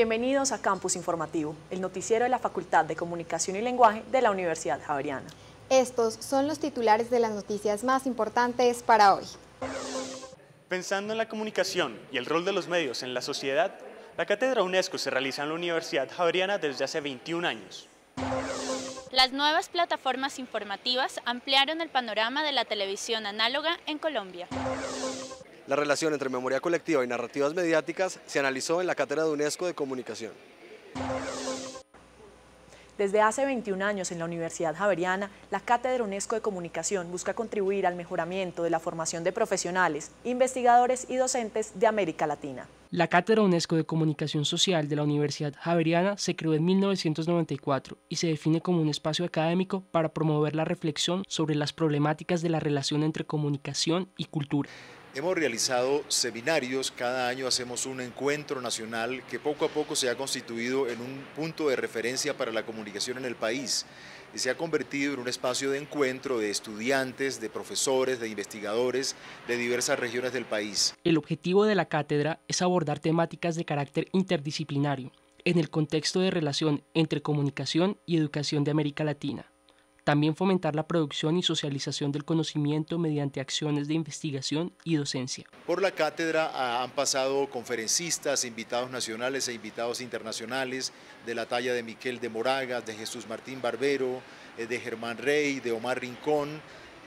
Bienvenidos a Campus Informativo, el noticiero de la Facultad de Comunicación y Lenguaje de la Universidad Javeriana. Estos son los titulares de las noticias más importantes para hoy. Pensando en la comunicación y el rol de los medios en la sociedad, la Cátedra UNESCO se realiza en la Universidad Javeriana desde hace 21 años. Las nuevas plataformas informativas ampliaron el panorama de la televisión análoga en Colombia. La relación entre memoria colectiva y narrativas mediáticas se analizó en la Cátedra de UNESCO de Comunicación. Desde hace 21 años en la Universidad Javeriana, la Cátedra UNESCO de Comunicación busca contribuir al mejoramiento de la formación de profesionales, investigadores y docentes de América Latina. La Cátedra UNESCO de Comunicación Social de la Universidad Javeriana se creó en 1994 y se define como un espacio académico para promover la reflexión sobre las problemáticas de la relación entre comunicación y cultura. Hemos realizado seminarios, cada año hacemos un encuentro nacional que poco a poco se ha constituido en un punto de referencia para la comunicación en el país y se ha convertido en un espacio de encuentro de estudiantes, de profesores, de investigadores de diversas regiones del país. El objetivo de la cátedra es abordar temáticas de carácter interdisciplinario en el contexto de relación entre comunicación y educación de América Latina. También fomentar la producción y socialización del conocimiento mediante acciones de investigación y docencia. Por la cátedra ah, han pasado conferencistas, invitados nacionales e invitados internacionales de la talla de Miquel de Moragas, de Jesús Martín Barbero, eh, de Germán Rey, de Omar Rincón,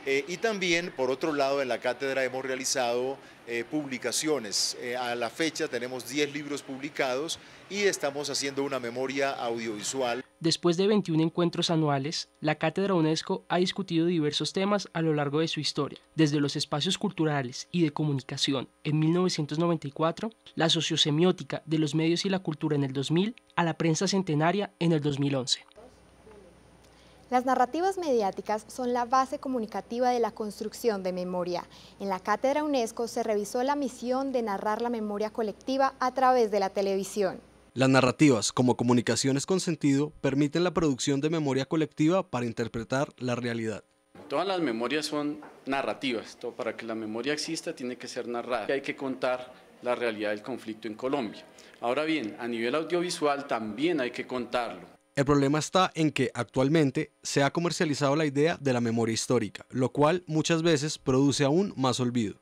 eh, y también, por otro lado, en la cátedra hemos realizado eh, publicaciones. a la fecha tenemos 10 libros publicados y estamos haciendo una memoria audiovisual. Después de 21 encuentros anuales, la Cátedra UNESCO ha discutido diversos temas a lo largo de su historia, desde los espacios culturales y de comunicación en 1994, la sociosemiótica de los medios y la cultura en el 2000, a la prensa centenaria en el 2011. Las narrativas mediáticas son la base comunicativa de la construcción de memoria. En la Cátedra UNESCO se revisó la misión de narrar la memoria colectiva a través de la televisión. Las narrativas como comunicaciones con sentido permiten la producción de memoria colectiva para interpretar la realidad. Todas las memorias son narrativas, Todo para que la memoria exista tiene que ser narrada. Hay que contar la realidad del conflicto en Colombia. Ahora bien, a nivel audiovisual también hay que contarlo. El problema está en que actualmente se ha comercializado la idea de la memoria histórica, lo cual muchas veces produce aún más olvido.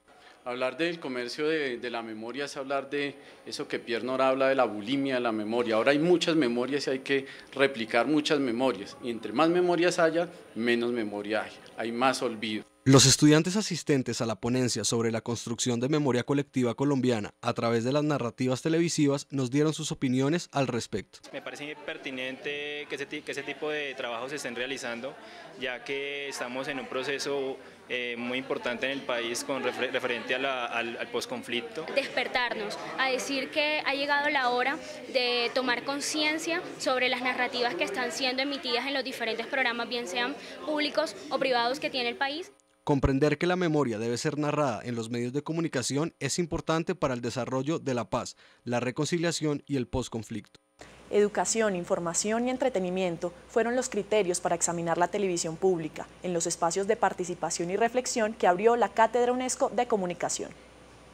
Hablar del comercio de, la memoria es hablar de eso que Pierre Nora habla de la bulimia de la memoria. Ahora hay muchas memorias y hay que replicar muchas memorias. Y entre más memorias haya, menos memoria hay. Hay más olvido. Los estudiantes asistentes a la ponencia sobre la construcción de memoria colectiva colombiana a través de las narrativas televisivas nos dieron sus opiniones al respecto. Me parece pertinente que ese, tipo de trabajos se estén realizando, ya que estamos en un proceso eh, muy importante en el país con referente al, al posconflicto. Despertarnos, a decir que ha llegado la hora de tomar conciencia sobre las narrativas que están siendo emitidas en los diferentes programas, bien sean públicos o privados que tiene el país. Comprender que la memoria debe ser narrada en los medios de comunicación es importante para el desarrollo de la paz, la reconciliación y el posconflicto. Educación, información y entretenimiento fueron los criterios para examinar la televisión pública en los espacios de participación y reflexión que abrió la Cátedra UNESCO de Comunicación.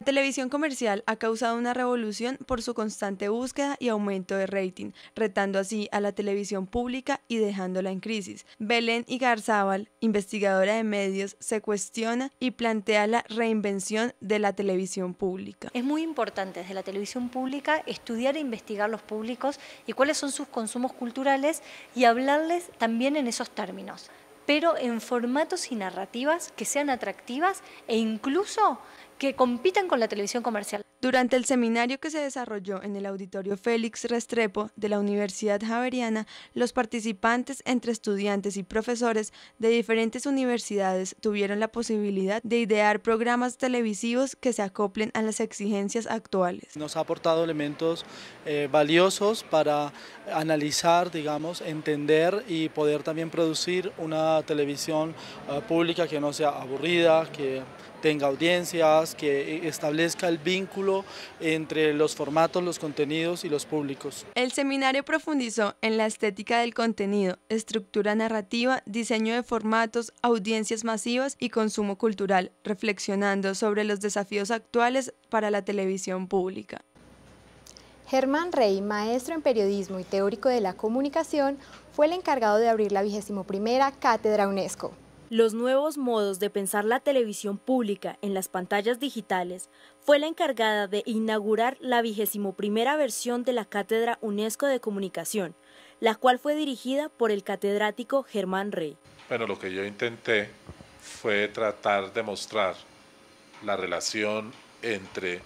Televisión comercial ha causado una revolución por su constante búsqueda y aumento de rating, retando así a la televisión pública y dejándola en crisis. Belén Igarzábal, investigadora de medios, se cuestiona y plantea la reinvención de la televisión pública. Es muy importante desde la televisión pública estudiar e investigar los públicos y cuáles son sus consumos culturales y hablarles también en esos términos pero en formatos y narrativas que sean atractivas e incluso que compitan con la televisión comercial. Durante el seminario que se desarrolló en el auditorio Félix Restrepo de la Universidad Javeriana, los participantes entre estudiantes y profesores de diferentes universidades tuvieron la posibilidad de idear programas televisivos que se acoplen a las exigencias actuales. Nos ha aportado elementos eh, valiosos para analizar, digamos, entender y poder también producir una televisión eh, pública que no sea aburrida, que tenga audiencias, que establezca el vínculo entre los formatos, los contenidos y los públicos. El seminario profundizó en la estética del contenido, estructura narrativa, diseño de formatos, audiencias masivas y consumo cultural, reflexionando sobre los desafíos actuales para la televisión pública. Germán Rey, maestro en periodismo y teórico de la comunicación, fue el encargado de abrir la 21 Cátedra UNESCO. Los nuevos modos de pensar la televisión pública en las pantallas digitales fue la encargada de inaugurar la vigésimo primera versión de la Cátedra UNESCO de Comunicación, la cual fue dirigida por el catedrático Germán Rey. Bueno, lo que yo intenté fue tratar de mostrar la relación entre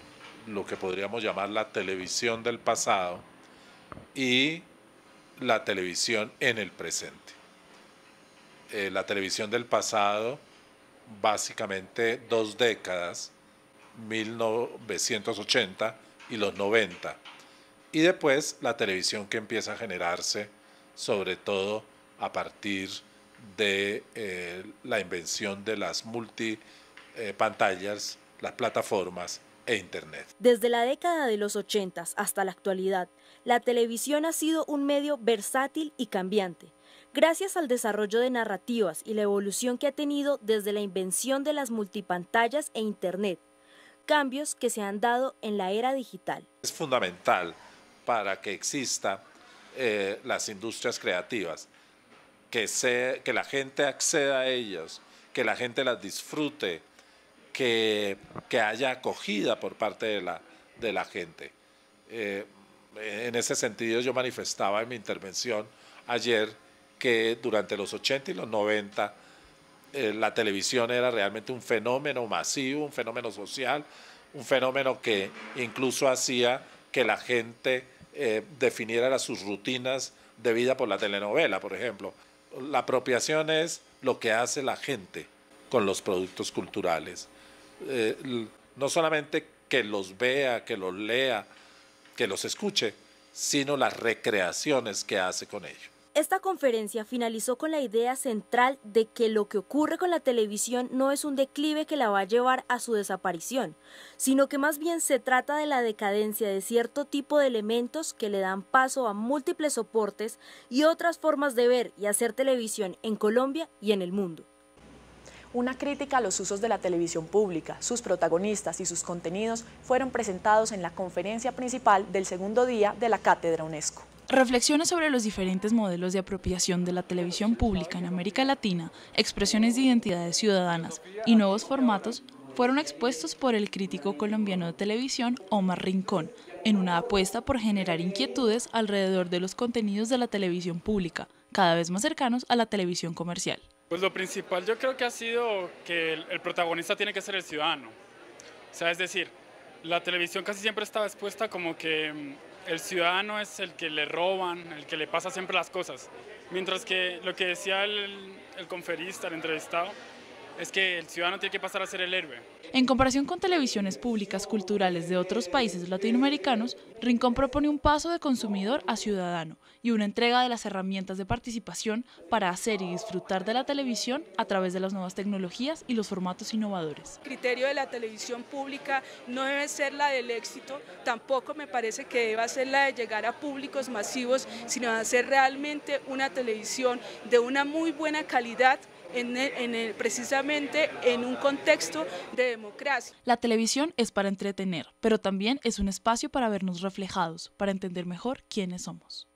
lo que podríamos llamar la televisión del pasado y la televisión en el presente. Eh, la televisión del pasado, básicamente dos décadas, 1980 y los 90. Y después la televisión que empieza a generarse, sobre todo a partir de eh, la invención de las multipantallas, las plataformas e Internet. Desde la década de los 80 hasta la actualidad, la televisión ha sido un medio versátil y cambiante Gracias al desarrollo de narrativas y la evolución que ha tenido desde la invención de las multipantallas e Internet, cambios que se han dado en la era digital. Es fundamental para que existan eh, las industrias creativas, que, que la gente acceda a ellas, que la gente las disfrute, que, que haya acogida por parte de la, de la gente. Eh, en ese sentido yo manifestaba en mi intervención ayer que durante los 80 y los 90 eh, la televisión era realmente un fenómeno masivo, un fenómeno social, un fenómeno que incluso hacía que la gente eh, definiera sus rutinas de vida por la telenovela, por ejemplo. La apropiación es lo que hace la gente con los productos culturales. Eh, no solamente que los vea, que los lea, que los escuche, sino las recreaciones que hace con ellos. Esta conferencia finalizó con la idea central de que lo que ocurre con la televisión no es un declive que la va a llevar a su desaparición, sino que más bien se trata de la decadencia de cierto tipo de elementos que le dan paso a múltiples soportes y otras formas de ver y hacer televisión en Colombia y en el mundo una crítica a los usos de la televisión pública. Sus protagonistas y sus contenidos fueron presentados en la conferencia principal del segundo día de la Cátedra UNESCO. Reflexiones sobre los diferentes modelos de apropiación de la televisión pública en América Latina, expresiones de identidades ciudadanas y nuevos formatos fueron expuestos por el crítico colombiano de televisión Omar Rincón, en una apuesta por generar inquietudes alrededor de los contenidos de la televisión pública, cada vez más cercanos a la televisión comercial. Pues lo principal yo creo que ha sido que el, protagonista tiene que ser el ciudadano. O sea, es decir, la televisión casi siempre estaba expuesta como que mm, el ciudadano es el que le roban, el que le pasa siempre las cosas. Mientras que lo que decía el, conferista, el entrevistado, es que el ciudadano tiene que pasar a ser el héroe. En comparación con televisiones públicas culturales de otros países latinoamericanos, Rincón propone un paso de consumidor a ciudadano y una entrega de las herramientas de participación para hacer y disfrutar de la televisión a través de las nuevas tecnologías y los formatos innovadores. El criterio de la televisión pública no debe ser la del éxito, tampoco me parece que deba ser la de llegar a públicos masivos, sino de hacer realmente una televisión de una muy buena calidad precisamente en un contexto de democracia. La televisión es para entretener, pero también es un espacio para vernos reflejados, para entender mejor quiénes somos.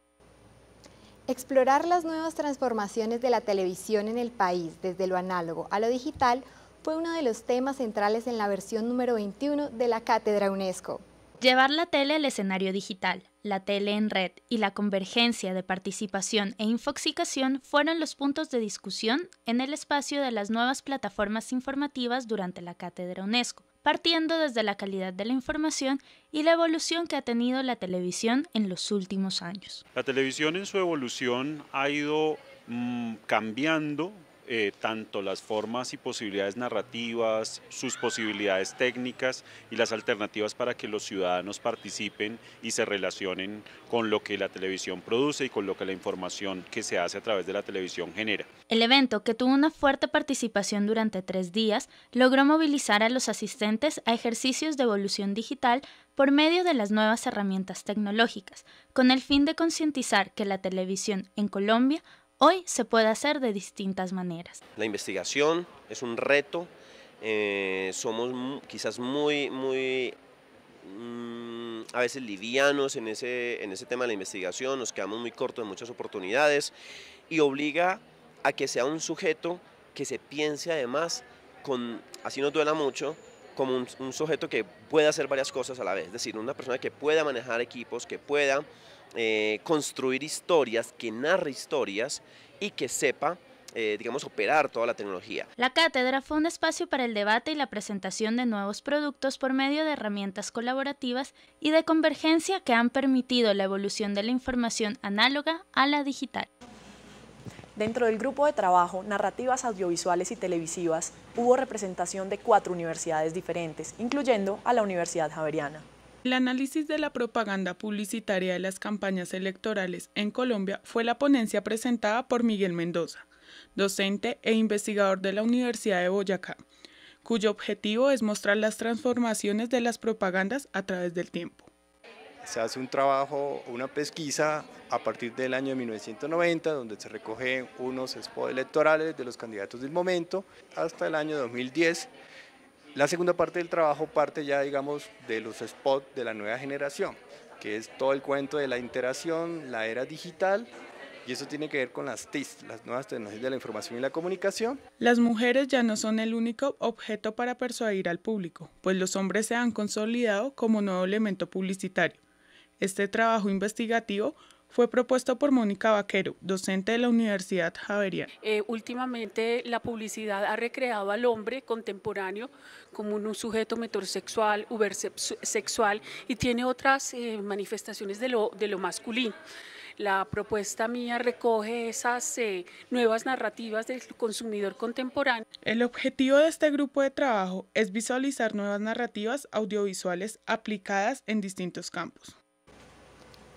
Explorar las nuevas transformaciones de la televisión en el país, desde lo análogo a lo digital, fue uno de los temas centrales en la versión número 21 de la Cátedra UNESCO. Llevar la tele al escenario digital, la tele en red y la convergencia de participación e infoxicación fueron los puntos de discusión en el espacio de las nuevas plataformas informativas durante la Cátedra UNESCO, partiendo desde la calidad de la información y la evolución que ha tenido la televisión en los últimos años. La televisión en su evolución ha ido mm, cambiando eh, tanto las formas y posibilidades narrativas, sus posibilidades técnicas y las alternativas para que los ciudadanos participen y se relacionen con lo que la televisión produce y con lo que la información que se hace a través de la televisión genera. El evento, que tuvo una fuerte participación durante tres días, logró movilizar a los asistentes a ejercicios de evolución digital por medio de las nuevas herramientas tecnológicas, con el fin de concientizar que la televisión en Colombia Hoy se puede hacer de distintas maneras. La investigación es un reto, eh, somos quizás muy, muy mm, a veces livianos en ese, tema de la investigación, nos quedamos muy cortos en muchas oportunidades y obliga a que sea un sujeto que se piense además, con, así nos duela mucho, como un, un sujeto que pueda hacer varias cosas a la vez, es decir, una persona que pueda manejar equipos, que pueda eh, construir historias, que narre historias y que sepa eh, digamos, operar toda la tecnología. La cátedra fue un espacio para el debate y la presentación de nuevos productos por medio de herramientas colaborativas y de convergencia que han permitido la evolución de la información análoga a la digital. Dentro del grupo de trabajo Narrativas Audiovisuales y Televisivas hubo representación de cuatro universidades diferentes, incluyendo a la Universidad Javeriana. El análisis de la propaganda publicitaria de las campañas electorales en Colombia fue la ponencia presentada por Miguel Mendoza, docente e investigador de la Universidad de Boyacá, cuyo objetivo es mostrar las transformaciones de las propagandas a través del tiempo. Se hace un trabajo, una pesquisa a partir del año de 1990, donde se recogen unos spots electorales de los candidatos del momento hasta el año 2010 la segunda parte del trabajo parte ya, digamos, de los spots de la nueva generación, que es todo el cuento de la interacción, la era digital y eso tiene que ver con las TIS, las nuevas tecnologías de la información y la comunicación. Las mujeres ya no son el único objeto para persuadir al público, pues los hombres se han consolidado como nuevo elemento publicitario. Este trabajo investigativo fue propuesto por Mónica Vaquero, docente de la Universidad Javeriana. Eh, últimamente la publicidad ha recreado al hombre contemporáneo como un, sujeto metrosexual, ubersexual y tiene otras eh, manifestaciones de lo, masculino. La propuesta mía recoge esas eh, nuevas narrativas del consumidor contemporáneo. El objetivo de este grupo de trabajo es visualizar nuevas narrativas audiovisuales aplicadas en distintos campos.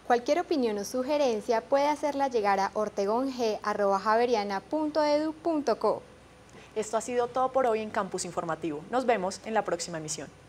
Cualquier opinión o sugerencia puede hacerla llegar a ortegong.javeriana.edu.co. Esto ha sido todo por hoy en Campus Informativo. Nos vemos en la próxima emisión.